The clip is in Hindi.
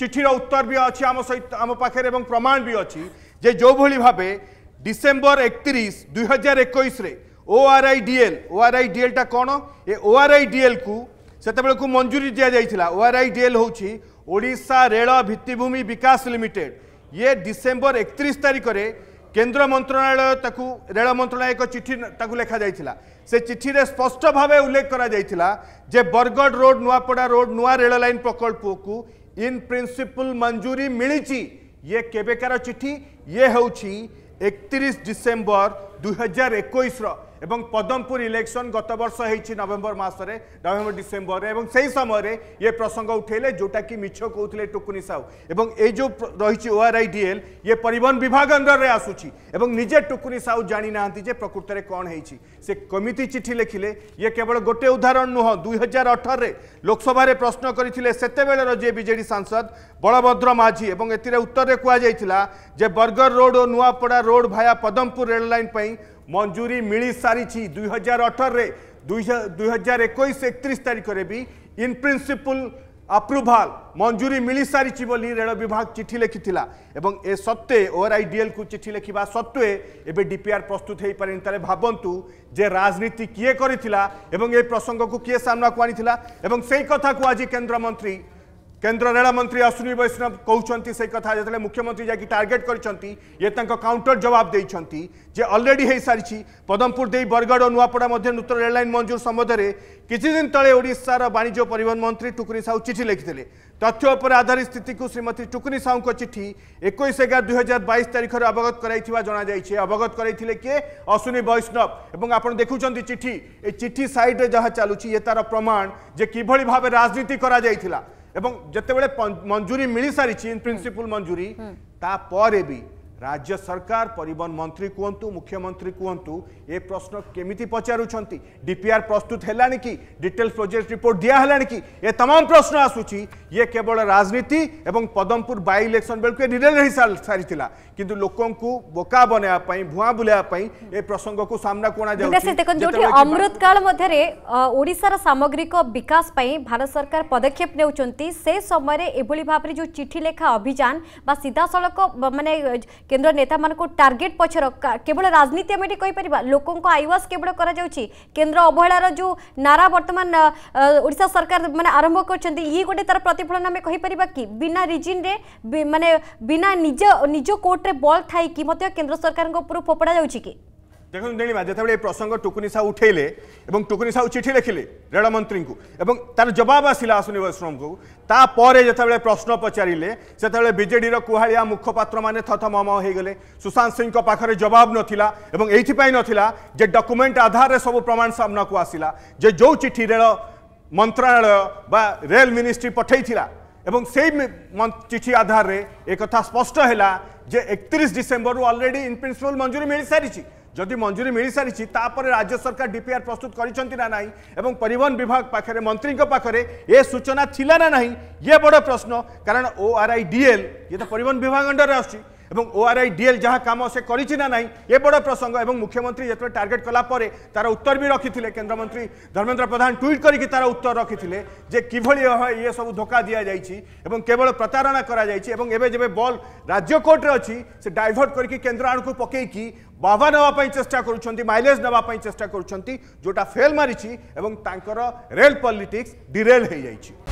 চিঠির উত্তর বি অছি এবং প্রমাণ বি অছি যে যেভাবে ভাবে ডিসেম্বর একত্রিশ দুই হাজার একুশে ওআরআই ডিএল ওআরআই ডিএলটা কোণ এ ওআরআই ডিএল কু সেতবেলকু মঞ্জুরি দিয়া যাইছিলা ওআরআই ডিএল হচ্ছে ওড়শা রেল ভিত্তিভূমি বিকাশ লিমিটেড ইয়ে ডিসেম্বর একত্রিশ তারিখে কেন্দ্র মন্ত্রণালয় তাকে রেল মন্ত্রণালয় এক চিঠি তাকে লেখা যাই সে চিঠিরে স্পষ্ট ভাবে উল্লেখ করা যাই যে বরগড় রোড নুয়াপড়া রোড নূয়া রেল লাইন প্রকল্পকু इन प्रिंसिपल मंजूरी मिली ये केबेकार चिठी ये हूँ एकतीस डिसेम्बर ଦୁଇହଜାର ଏକୋଇଶର ଏବଂ ପଦମପୁର ଇଲେକ୍ସନ୍ ଗତ ବର୍ଷ ହେଇଛି ନଭେମ୍ବର ମାସରେ ନଭେମ୍ବର ଡିସେମ୍ବରରେ ଏବଂ ସେହି ସମୟରେ ଇଏ ପ୍ରସଙ୍ଗ ଉଠାଇଲେ ଯେଉଁଟାକି ମିଛ କହୁଥିଲେ ଟୁକୁନି ସାହୁ ଏବଂ ଏଇ ଯେଉଁ ରହିଛି ଓଆର୍ଆଇଡିଏଲ୍ ଇଏ ପରିବହନ ବିଭାଗ ଅଣ୍ଡରରେ ଆସୁଛି ଏବଂ ନିଜେ ଟୁକୁନି ସାହୁ ଜାଣିନାହାନ୍ତି ଯେ ପ୍ରକୃତରେ କ'ଣ ହେଇଛି ସେ କେମିତି ଚିଠି ଲେଖିଲେ ଇଏ କେବଳ ଗୋଟିଏ ଉଦାହରଣ ନୁହଁ ଦୁଇହଜାର ଅଠରରେ ଲୋକସଭାରେ ପ୍ରଶ୍ନ କରିଥିଲେ ସେତେବେଳର ଯିଏ ବିଜେଡ଼ି ସାଂସଦ ବଳଭଦ୍ର ମାଝୀ ଏବଂ ଏଥିରେ ଉତ୍ତରରେ କୁହାଯାଇଥିଲା ଯେ ବର୍ଗର ରୋଡ଼ ଓ ନୂଆପଡ଼ା ରୋଡ଼ ଭାୟା ପଦମପୁର ରେଳ ଲାଇନ୍ ପାଇଁ ମଞ୍ଜୁରୀ ମିଳିସାରିଛି ଦୁଇ ହଜାର ଅଠରରେ ଦୁଇ ହଜାର ଏକୋଇଶ ଏକତିରିଶ ତାରିଖରେ ବି ଇନ୍ ପ୍ରିନ୍ସିପୁଲ୍ আপ্রুভাল মঞ্জুরি মিলি সারিছি বলে রেল বিভাগ চিঠি লেখিলা এবং এ সত্ত্বে ওআরআইডিএল কু চিঠি লেখিবা সত্ত্বে এবে ডিপিআর প্রস্তুত হয়ে পারে তাহলে ভাবন্তু যে রাজনীতি কিয়ে করেছিলা এবং এই প্রসঙ্গকু কিয়ে সামনাকু আনিছিলা এবং সেই কথাকু আজি কেন্দ্রমন্ত্রী केन्द्र रेलमंत्री अश्विनी वैष्णव कहते से कथा जो मुख्यमंत्री जा टार्गेट कर काउंटर जवाब देते जे अलरेडी हो सारी पदमपुर दे बरगड़ और नुआपड़ा मध्य नूत रेल मंजूर संबंध में किसी दिन तेजे ओडार वाणिज्य परिवहन मंत्री टुकुनि साहू चिठी लिखिते तथ्य पर आधारित स्थित को श्रीमती टुकुनि साहू को चिठी एक एगार दुई हजार बैश तारिखर अवगत कराई अवगत कराई किए अश्विनी वैष्णव और आप देखुं चिठी ए चिठी सैड्रे जहाँ चलुची ये तार प्रमाण जे कि भाव राजनीति करा এবং যেতবে মঞ্জুরি মিলি সারিছি ইন প্রিন্সিপাল মঞ্জুরি তাপরে বি राज्य सरकार परिवहन मंत्री कहतु मुख्यमंत्री कहतु ए प्रश्न केमी पचार डीपीआर प्रस्तुत है कि डिटेल्स प्रोजेक्ट रिपोर्ट दिहला कि ये तमाम प्रश्न आसूरी ये केवल राजनीति एवं पदमपुर बै इलेक्शन बेलू रिजल्ट हो सारी कि लोक बोका बनवाई भुआ बुलाई ए प्रसंग को सामना को अमृत काल मध्यार सामग्रिक विकास भारत सरकार पदक्षेप ने समय भाव जो चिठी लेखा अभियान सीधा सड़क मानने কেন্দ্র নেতা মানুষ টার্গেট পছর কেবল রাজনীতি আমি এটি কইপার লোক আইওয়াস কেবল করা যাচ্ছে কেন্দ্র অবহেলার যে নারা বর্তমান ওড়শা সরকার মানে আরম্ভ করছেন ইয়ে গোটে তার প্রতিফলন আমি কইপার কি বিনা রিজিন্রে মানে বিনা নিজ নিজ কোর্টরে বল থাইকি মধ্যে কেন্দ্র সরকারଙ୍କ ଉପରୁ ଫୋପଡ଼ା ଯାଉଛି କି দেখুন নীলিমা যেতবে এই প্রসঙ্গ টুকুনি সাহু উঠাইলে এবং টুকুনি সাহু চিঠি লিখিলে রেলমন্ত্রী এবং তার জবাব আসিলা আসুনি বৈষ্ণবক তাপরে যেতবে প্রশ্ন পচারে সেতবে বিজেডির কুহাড়িয়া মুখপাত্র মানে থতমম হয়েগলে সুশান্ত সিং পাখে জবাব নথিলা এবং এইপাই নথিলা যে ডকুমেন্ট আধারে সব প্রমাণ সামনাকু আসিলা যে যে চিঠি রেল মন্ত্রণালয় বা রেল মিনিষ্ট্রি পঠাইছিলা এবং সেই চিঠি আধারে একথা স্পষ্ট হেলা যে একত্রিশ ডিসেম্বর অলরেডি ইন প্রিন্সিপাল মঞ্জুরি মিলি সারিছে যদি মঞ্জুরি মিলি সারিছি তাপরে রাজ্য সরকার ডিপিআর প্রস্তুত করছেন না নাই এবং পরিবহন বিভাগ পাখে মন্ত্রী পাখে এ সূচনা লা না নাই ইয়ে বড় প্রশ্ন কারণ ওআরআই ডিএল ইয়ে তো পরিবহন বিভাগ অন্ডরে আসছে এবং ওআরআই ডিএল যা কাম সে করেছি না নাই এ বড় প্রসঙ্গ এবং মুখ্যমন্ত্রী যেত টার্গেট কলাপরে তার উত্তর বি রক্ষিলে কেন্দ্রমন্ত্রী ধর্মেন্দ্র প্রধান ট্যুইট করি তার উত্তর রক্ষিলে যে কিভাবে হয় ইয়ে সব ধোকা দিয়া যাই এবং কেবল প্রতারণা করা যাই এবং এবে যে বল রাজ্য কোর্টরে অছি সে ডাইভর্ট করি কেন্দ্র পকাই কি বাবা নেওয়া চেষ্টা করছেন মাইলেজ নেওয়া চেষ্টা করছেন যেটা ফেল মারিছি এবং তাঁর রেল পলিটিক্স ডিরেল হয়ে যাই